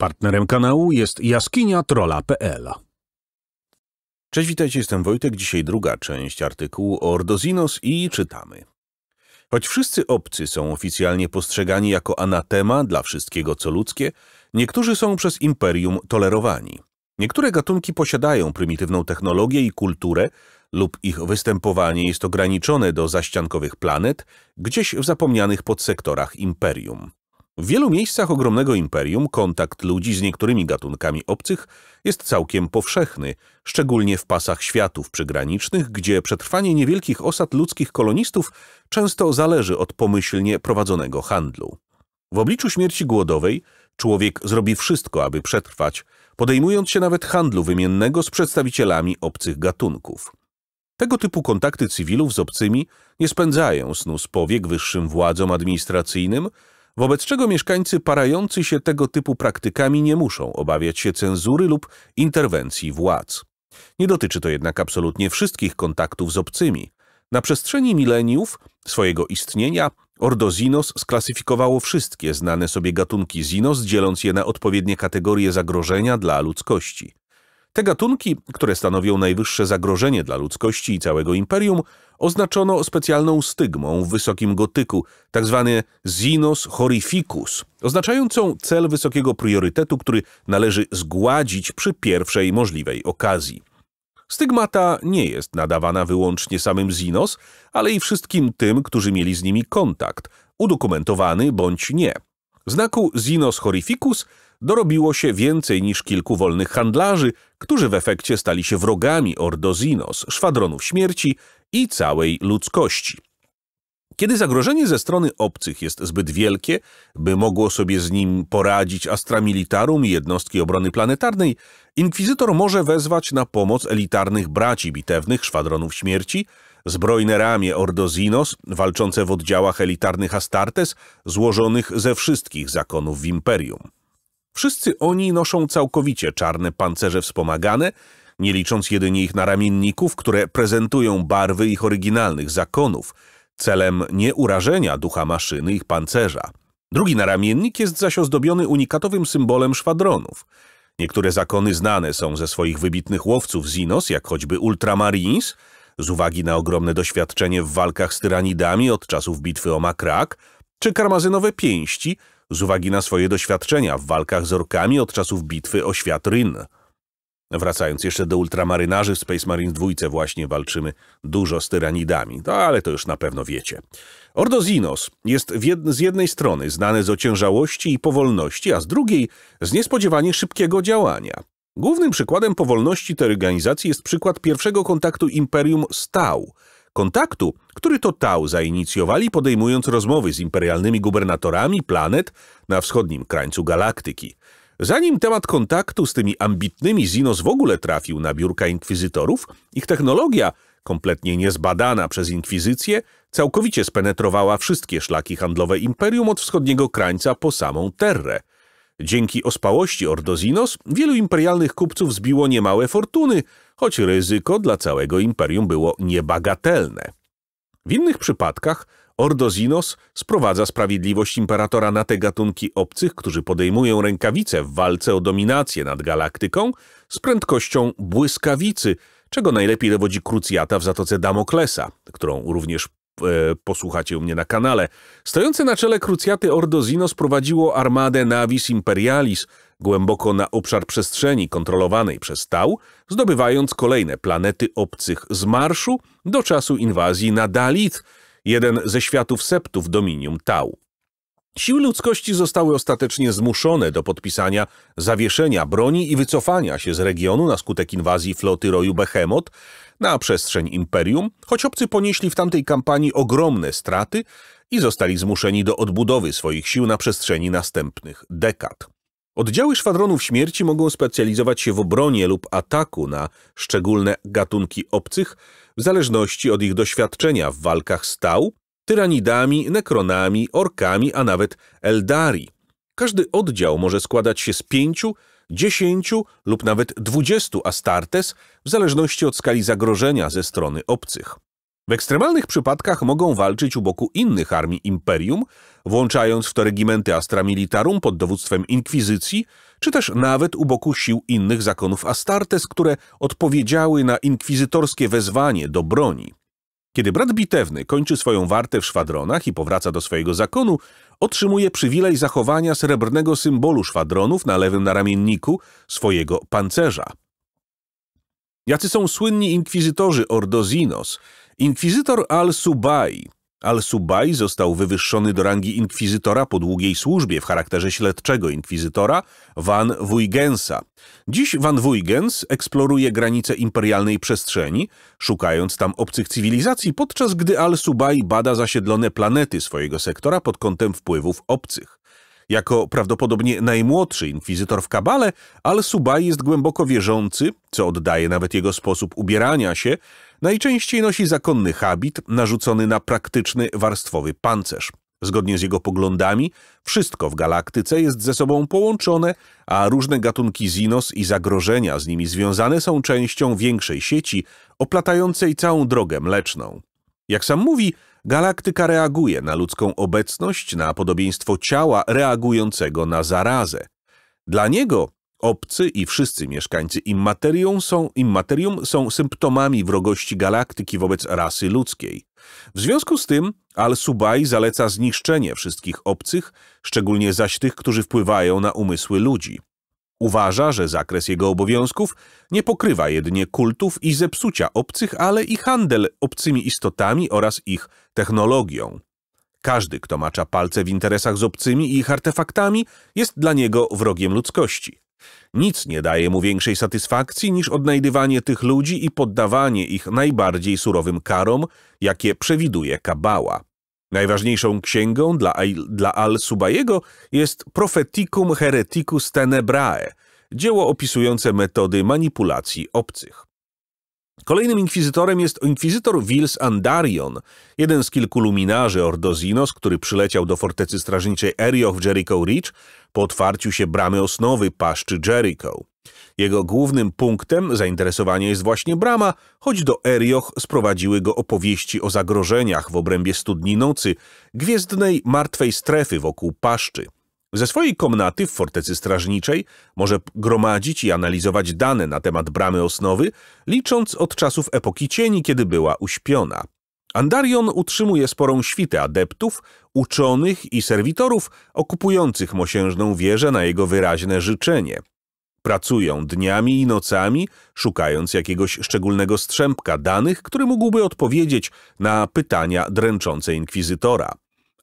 Partnerem kanału jest jaskiniatrola.pl. Cześć, witajcie, jestem Wojtek. Dzisiaj druga część artykułu o Ordozinos i czytamy. Choć wszyscy obcy są oficjalnie postrzegani jako anatema dla wszystkiego co ludzkie, niektórzy są przez imperium tolerowani. Niektóre gatunki posiadają prymitywną technologię i kulturę lub ich występowanie jest ograniczone do zaściankowych planet, gdzieś w zapomnianych podsektorach imperium. W wielu miejscach ogromnego imperium kontakt ludzi z niektórymi gatunkami obcych jest całkiem powszechny, szczególnie w pasach światów przygranicznych, gdzie przetrwanie niewielkich osad ludzkich kolonistów często zależy od pomyślnie prowadzonego handlu. W obliczu śmierci głodowej człowiek zrobi wszystko, aby przetrwać, podejmując się nawet handlu wymiennego z przedstawicielami obcych gatunków. Tego typu kontakty cywilów z obcymi nie spędzają snu z powiek wyższym władzom administracyjnym, wobec czego mieszkańcy parający się tego typu praktykami nie muszą obawiać się cenzury lub interwencji władz. Nie dotyczy to jednak absolutnie wszystkich kontaktów z obcymi. Na przestrzeni mileniów swojego istnienia Ordozinos sklasyfikowało wszystkie znane sobie gatunki zinos, dzieląc je na odpowiednie kategorie zagrożenia dla ludzkości. Te gatunki, które stanowią najwyższe zagrożenie dla ludzkości i całego imperium, oznaczono specjalną stygmą w wysokim gotyku, tzw. Tak zinos horrificus, oznaczającą cel wysokiego priorytetu, który należy zgładzić przy pierwszej możliwej okazji. Stygmata nie jest nadawana wyłącznie samym zinos, ale i wszystkim tym, którzy mieli z nimi kontakt, udokumentowany bądź nie. Znaku zinos horrificus dorobiło się więcej niż kilku wolnych handlarzy, którzy w efekcie stali się wrogami Ordozinos, szwadronów śmierci i całej ludzkości. Kiedy zagrożenie ze strony obcych jest zbyt wielkie, by mogło sobie z nim poradzić Astra Militarum i jednostki obrony planetarnej, inkwizytor może wezwać na pomoc elitarnych braci bitewnych szwadronów śmierci, zbrojne ramię Ordozinos, walczące w oddziałach elitarnych Astartes, złożonych ze wszystkich zakonów w Imperium. Wszyscy oni noszą całkowicie czarne pancerze wspomagane, nie licząc jedynie ich naramienników, które prezentują barwy ich oryginalnych zakonów, celem nieurażenia ducha maszyny ich pancerza. Drugi naramiennik jest zaś ozdobiony unikatowym symbolem szwadronów. Niektóre zakony znane są ze swoich wybitnych łowców Zinos, jak choćby Ultramarines, z uwagi na ogromne doświadczenie w walkach z tyranidami od czasów bitwy o Makrak, czy karmazynowe pięści, z uwagi na swoje doświadczenia w walkach z orkami od czasów bitwy o świat Ryn. Wracając jeszcze do ultramarynarzy, w Space Marines dwójce właśnie walczymy dużo z tyranidami, no, ale to już na pewno wiecie. Ordo Zinos jest jed z jednej strony znany z ociężałości i powolności, a z drugiej z niespodziewanie szybkiego działania. Głównym przykładem powolności tej organizacji jest przykład pierwszego kontaktu Imperium Stał – kontaktu, który to Tau zainicjowali podejmując rozmowy z imperialnymi gubernatorami planet na wschodnim krańcu galaktyki. Zanim temat kontaktu z tymi ambitnymi Zinos w ogóle trafił na biurka inkwizytorów, ich technologia, kompletnie niezbadana przez inkwizycję, całkowicie spenetrowała wszystkie szlaki handlowe imperium od wschodniego krańca po samą Terrę. Dzięki ospałości Ordozinos wielu imperialnych kupców zbiło niemałe fortuny, choć ryzyko dla całego imperium było niebagatelne. W innych przypadkach Ordozinos sprowadza sprawiedliwość imperatora na te gatunki obcych, którzy podejmują rękawice w walce o dominację nad galaktyką z prędkością błyskawicy, czego najlepiej dowodzi krucjata w Zatoce Damoklesa, którą również e, posłuchacie u mnie na kanale. Stojące na czele krucjaty Ordozinos prowadziło armadę Navis Imperialis, głęboko na obszar przestrzeni kontrolowanej przez Tau, zdobywając kolejne planety obcych z Marszu do czasu inwazji na Dalit, jeden ze światów septów Dominium Tau. Siły ludzkości zostały ostatecznie zmuszone do podpisania zawieszenia broni i wycofania się z regionu na skutek inwazji floty roju Behemoth na przestrzeń Imperium, choć obcy ponieśli w tamtej kampanii ogromne straty i zostali zmuszeni do odbudowy swoich sił na przestrzeni następnych dekad. Oddziały szwadronów śmierci mogą specjalizować się w obronie lub ataku na szczególne gatunki obcych w zależności od ich doświadczenia w walkach stał, tyranidami, nekronami, orkami, a nawet eldari. Każdy oddział może składać się z pięciu, dziesięciu lub nawet dwudziestu astartes w zależności od skali zagrożenia ze strony obcych. W ekstremalnych przypadkach mogą walczyć u boku innych armii imperium, włączając w to regimenty Astra Militarum pod dowództwem inkwizycji, czy też nawet u boku sił innych zakonów Astartes, które odpowiedziały na inkwizytorskie wezwanie do broni. Kiedy brat bitewny kończy swoją wartę w szwadronach i powraca do swojego zakonu, otrzymuje przywilej zachowania srebrnego symbolu szwadronów na lewym naramienniku swojego pancerza. Jacy są słynni inkwizytorzy Ordozinos – Inkwizytor al-Subai. Al-Subai został wywyższony do rangi inkwizytora po długiej służbie w charakterze śledczego inkwizytora Van Wuygensa. Dziś Van Wuygens eksploruje granice imperialnej przestrzeni, szukając tam obcych cywilizacji, podczas gdy Al-Subai bada zasiedlone planety swojego sektora pod kątem wpływów obcych. Jako prawdopodobnie najmłodszy inkwizytor w Kabale, al Subay jest głęboko wierzący, co oddaje nawet jego sposób ubierania się, Najczęściej nosi zakonny habit narzucony na praktyczny warstwowy pancerz. Zgodnie z jego poglądami, wszystko w galaktyce jest ze sobą połączone, a różne gatunki zinos i zagrożenia z nimi związane są częścią większej sieci oplatającej całą drogę mleczną. Jak sam mówi, galaktyka reaguje na ludzką obecność, na podobieństwo ciała reagującego na zarazę. Dla niego Obcy i wszyscy mieszkańcy immaterium są, immaterium są symptomami wrogości galaktyki wobec rasy ludzkiej. W związku z tym Al-Subaj zaleca zniszczenie wszystkich obcych, szczególnie zaś tych, którzy wpływają na umysły ludzi. Uważa, że zakres jego obowiązków nie pokrywa jedynie kultów i zepsucia obcych, ale i handel obcymi istotami oraz ich technologią. Każdy, kto macza palce w interesach z obcymi i ich artefaktami, jest dla niego wrogiem ludzkości. Nic nie daje mu większej satysfakcji niż odnajdywanie tych ludzi i poddawanie ich najbardziej surowym karom, jakie przewiduje Kabała. Najważniejszą księgą dla, Al-Subajego jest Profeticum Hereticus Tenebrae, dzieło opisujące metody manipulacji obcych. Kolejnym inkwizytorem jest inkwizytor Wils Andarion, jeden z kilku luminarzy Ordozinos, który przyleciał do fortecy strażniczej Erioch w Jericho Ridge po otwarciu się bramy osnowy paszczy Jericho. Jego głównym punktem zainteresowania jest właśnie brama, choć do Erioch sprowadziły go opowieści o zagrożeniach w obrębie studni nocy, gwiezdnej martwej strefy wokół paszczy – ze swojej komnaty w fortecy strażniczej może gromadzić i analizować dane na temat bramy osnowy, licząc od czasów epoki cieni, kiedy była uśpiona. Andarion utrzymuje sporą świtę adeptów, uczonych i serwitorów okupujących mosiężną wieżę na jego wyraźne życzenie. Pracują dniami i nocami, szukając jakiegoś szczególnego strzępka danych, który mógłby odpowiedzieć na pytania dręczące inkwizytora.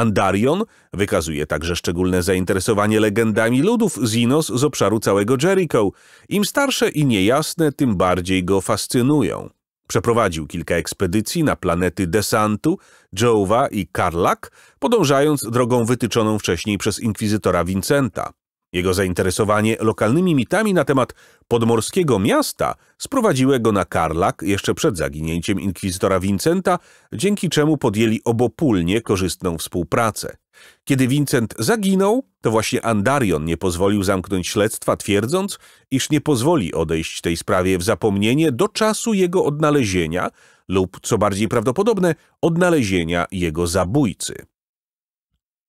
Andarion wykazuje także szczególne zainteresowanie legendami ludów Zinos z obszaru całego Jericho. Im starsze i niejasne, tym bardziej go fascynują. Przeprowadził kilka ekspedycji na planety Desantu, Jowa i Karlak, podążając drogą wytyczoną wcześniej przez inkwizytora Vincenta. Jego zainteresowanie lokalnymi mitami na temat podmorskiego miasta sprowadziło go na Karlak jeszcze przed zaginięciem inkwizytora Vincenta, dzięki czemu podjęli obopólnie korzystną współpracę. Kiedy Vincent zaginął, to właśnie Andarion nie pozwolił zamknąć śledztwa, twierdząc, iż nie pozwoli odejść tej sprawie w zapomnienie do czasu jego odnalezienia lub, co bardziej prawdopodobne, odnalezienia jego zabójcy.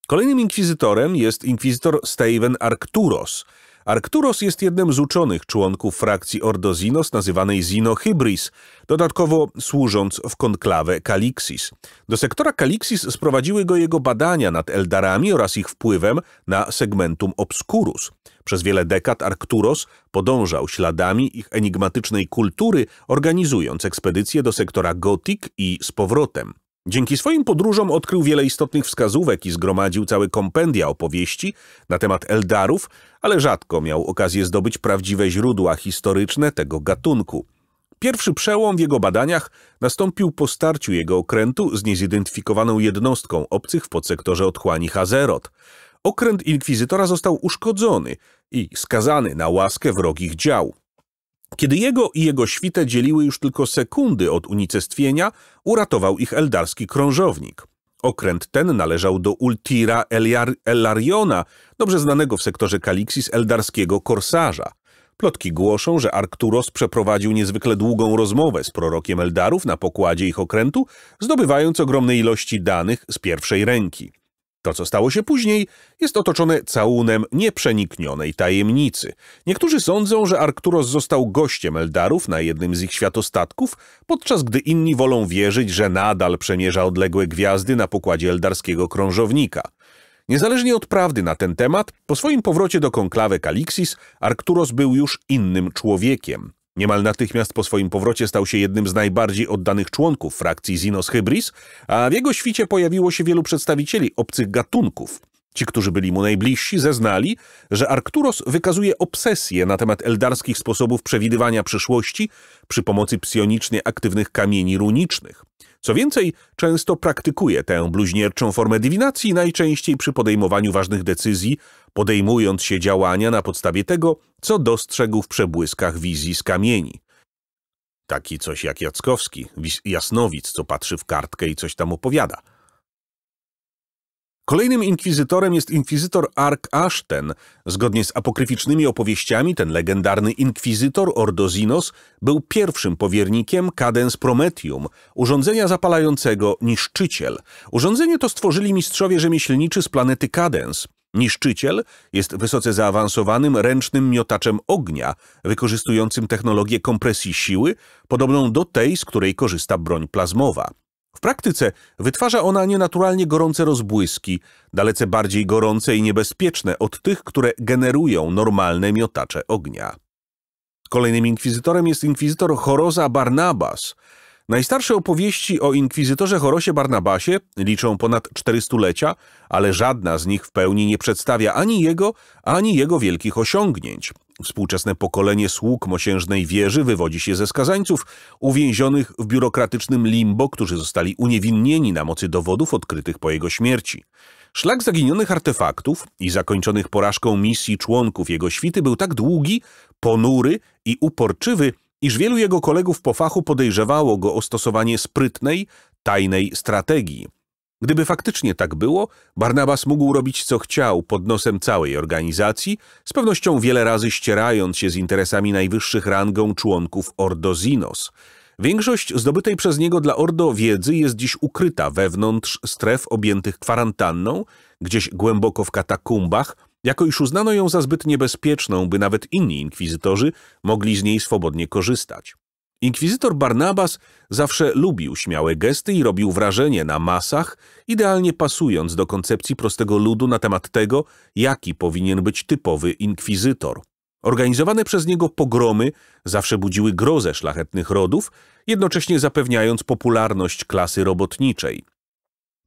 Kolejnym inkwizytorem jest inkwizytor Steven Arcturos. Arcturos jest jednym z uczonych członków frakcji Ordozinos nazywanej Zinohybris, dodatkowo służąc w konklawę Kalixis. Do sektora Kalixis sprowadziły go jego badania nad Eldarami oraz ich wpływem na segmentum obscurus. Przez wiele dekad Arcturos podążał śladami ich enigmatycznej kultury, organizując ekspedycje do sektora Gothic i z powrotem. Dzięki swoim podróżom odkrył wiele istotnych wskazówek i zgromadził całe kompendia opowieści na temat Eldarów, ale rzadko miał okazję zdobyć prawdziwe źródła historyczne tego gatunku. Pierwszy przełom w jego badaniach nastąpił po starciu jego okrętu z niezidentyfikowaną jednostką obcych w podsektorze otchłani Hazerot. Okręt inkwizytora został uszkodzony i skazany na łaskę wrogich dział. Kiedy jego i jego świtę dzieliły już tylko sekundy od unicestwienia, uratował ich eldarski krążownik. Okręt ten należał do Ultira Ellariona, Elariona, dobrze znanego w sektorze Kalixis eldarskiego korsarza. Plotki głoszą, że Arcturos przeprowadził niezwykle długą rozmowę z prorokiem Eldarów na pokładzie ich okrętu, zdobywając ogromne ilości danych z pierwszej ręki. To, co stało się później, jest otoczone całunem nieprzeniknionej tajemnicy. Niektórzy sądzą, że Arcturos został gościem Eldarów na jednym z ich światostatków, podczas gdy inni wolą wierzyć, że nadal przemierza odległe gwiazdy na pokładzie eldarskiego krążownika. Niezależnie od prawdy na ten temat, po swoim powrocie do konklawy Kalixis, Arcturos był już innym człowiekiem. Niemal natychmiast po swoim powrocie stał się jednym z najbardziej oddanych członków frakcji Zinos Hybris, a w jego świcie pojawiło się wielu przedstawicieli obcych gatunków, Ci, którzy byli mu najbliżsi, zeznali, że Arcturos wykazuje obsesję na temat eldarskich sposobów przewidywania przyszłości przy pomocy psionicznie aktywnych kamieni runicznych. Co więcej, często praktykuje tę bluźnierczą formę dywinacji, najczęściej przy podejmowaniu ważnych decyzji, podejmując się działania na podstawie tego, co dostrzegł w przebłyskach wizji z kamieni. Taki coś jak Jackowski, jasnowic, co patrzy w kartkę i coś tam opowiada – Kolejnym inkwizytorem jest inkwizytor Ark Ashten. Zgodnie z apokryficznymi opowieściami ten legendarny inkwizytor Ordozinos był pierwszym powiernikiem Cadens Prometium, urządzenia zapalającego niszczyciel. Urządzenie to stworzyli mistrzowie rzemieślniczy z planety Cadens. Niszczyciel jest wysoce zaawansowanym ręcznym miotaczem ognia, wykorzystującym technologię kompresji siły, podobną do tej, z której korzysta broń plazmowa praktyce wytwarza ona nienaturalnie gorące rozbłyski, dalece bardziej gorące i niebezpieczne od tych, które generują normalne miotacze ognia. Kolejnym inkwizytorem jest inkwizytor Choroza Barnabas. Najstarsze opowieści o inkwizytorze Chorosie Barnabasie liczą ponad 400 lecia, ale żadna z nich w pełni nie przedstawia ani jego, ani jego wielkich osiągnięć, Współczesne pokolenie sług mosiężnej wieży wywodzi się ze skazańców uwięzionych w biurokratycznym limbo, którzy zostali uniewinnieni na mocy dowodów odkrytych po jego śmierci. Szlak zaginionych artefaktów i zakończonych porażką misji członków jego świty był tak długi, ponury i uporczywy, iż wielu jego kolegów po fachu podejrzewało go o stosowanie sprytnej, tajnej strategii – Gdyby faktycznie tak było, Barnabas mógł robić co chciał pod nosem całej organizacji, z pewnością wiele razy ścierając się z interesami najwyższych rangą członków Ordo Zinos. Większość zdobytej przez niego dla Ordo wiedzy jest dziś ukryta wewnątrz stref objętych kwarantanną, gdzieś głęboko w katakumbach, jako iż uznano ją za zbyt niebezpieczną, by nawet inni inkwizytorzy mogli z niej swobodnie korzystać. Inkwizytor Barnabas zawsze lubił śmiałe gesty i robił wrażenie na masach, idealnie pasując do koncepcji prostego ludu na temat tego, jaki powinien być typowy inkwizytor. Organizowane przez niego pogromy zawsze budziły grozę szlachetnych rodów, jednocześnie zapewniając popularność klasy robotniczej.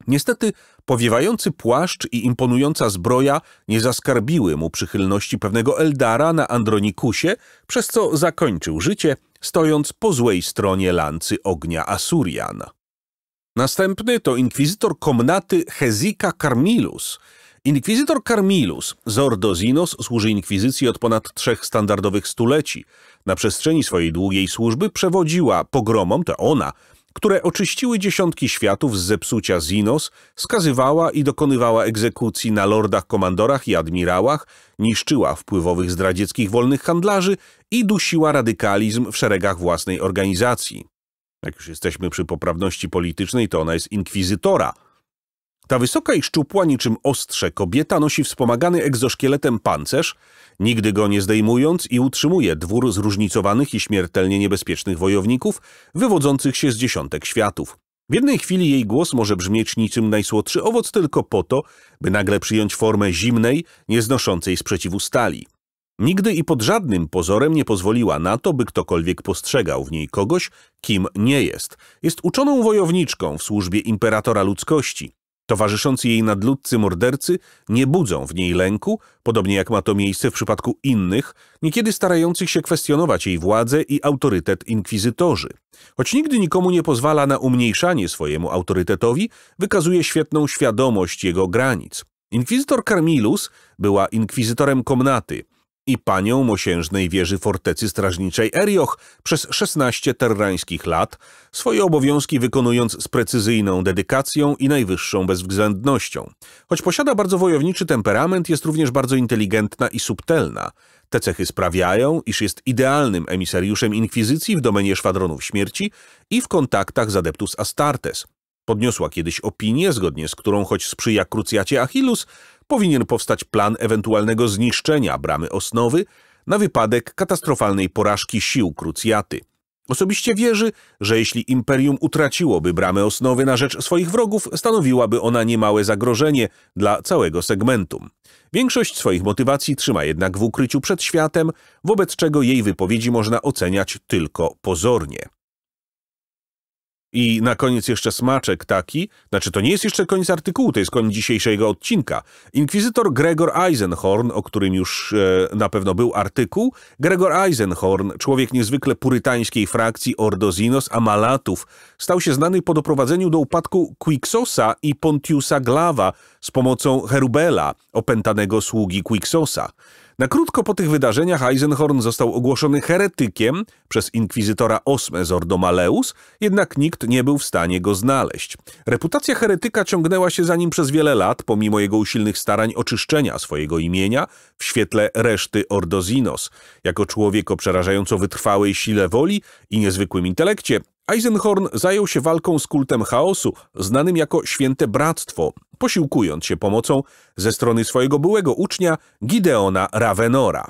Niestety powiewający płaszcz i imponująca zbroja nie zaskarbiły mu przychylności pewnego Eldara na Andronikusie, przez co zakończył życie – stojąc po złej stronie lancy ognia Asurian. Następny to inkwizytor komnaty Hezika Carmilus. Inkwizytor Carmilus Zordozinos służy inkwizycji od ponad trzech standardowych stuleci. Na przestrzeni swojej długiej służby przewodziła pogromom, to ona, które oczyściły dziesiątki światów z zepsucia Zinos, skazywała i dokonywała egzekucji na lordach, komandorach i admirałach, niszczyła wpływowych zdradzieckich wolnych handlarzy i dusiła radykalizm w szeregach własnej organizacji. Jak już jesteśmy przy poprawności politycznej, to ona jest inkwizytora – ta wysoka i szczupła niczym ostrze kobieta nosi wspomagany egzoszkieletem pancerz, nigdy go nie zdejmując i utrzymuje dwór zróżnicowanych i śmiertelnie niebezpiecznych wojowników wywodzących się z dziesiątek światów. W jednej chwili jej głos może brzmieć niczym najsłodszy owoc tylko po to, by nagle przyjąć formę zimnej, nieznoszącej sprzeciwu stali. Nigdy i pod żadnym pozorem nie pozwoliła na to, by ktokolwiek postrzegał w niej kogoś, kim nie jest. Jest uczoną wojowniczką w służbie imperatora ludzkości. Towarzyszący jej nadludcy mordercy nie budzą w niej lęku, podobnie jak ma to miejsce w przypadku innych, niekiedy starających się kwestionować jej władzę i autorytet inkwizytorzy. Choć nigdy nikomu nie pozwala na umniejszanie swojemu autorytetowi, wykazuje świetną świadomość jego granic. Inkwizytor Carmilus była inkwizytorem komnaty – i panią mosiężnej wieży fortecy strażniczej Erioch przez 16 terrańskich lat, swoje obowiązki wykonując z precyzyjną dedykacją i najwyższą bezwzględnością. Choć posiada bardzo wojowniczy temperament, jest również bardzo inteligentna i subtelna. Te cechy sprawiają, iż jest idealnym emisariuszem inkwizycji w domenie szwadronów śmierci i w kontaktach z Adeptus Astartes – Podniosła kiedyś opinię, zgodnie z którą choć sprzyja krucjacie Achillus, powinien powstać plan ewentualnego zniszczenia bramy osnowy na wypadek katastrofalnej porażki sił krucjaty. Osobiście wierzy, że jeśli imperium utraciłoby bramę osnowy na rzecz swoich wrogów, stanowiłaby ona niemałe zagrożenie dla całego segmentum. Większość swoich motywacji trzyma jednak w ukryciu przed światem, wobec czego jej wypowiedzi można oceniać tylko pozornie. I na koniec jeszcze smaczek taki, znaczy to nie jest jeszcze koniec artykułu, to jest koniec dzisiejszego odcinka. Inkwizytor Gregor Eisenhorn, o którym już e, na pewno był artykuł, Gregor Eisenhorn, człowiek niezwykle purytańskiej frakcji Ordozinos Amalatów, stał się znany po doprowadzeniu do upadku Quixosa i Pontiusa Glava z pomocą Herubela, opętanego sługi Quixosa. Na krótko po tych wydarzeniach Eisenhorn został ogłoszony heretykiem przez inkwizytora Osme Zordomaleus, jednak nikt nie był w stanie go znaleźć. Reputacja heretyka ciągnęła się za nim przez wiele lat, pomimo jego usilnych starań oczyszczenia swojego imienia w świetle reszty Ordozinos. Jako człowiek o przerażająco wytrwałej sile woli i niezwykłym intelekcie, Eisenhorn zajął się walką z kultem chaosu, znanym jako Święte Bractwo, posiłkując się pomocą ze strony swojego byłego ucznia Gideona Ravenora.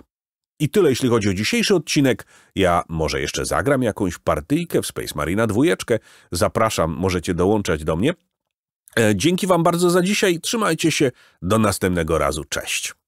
I tyle jeśli chodzi o dzisiejszy odcinek. Ja może jeszcze zagram jakąś partyjkę w Space Marina dwójeczkę. Zapraszam, możecie dołączać do mnie. E, dzięki Wam bardzo za dzisiaj. Trzymajcie się. Do następnego razu. Cześć.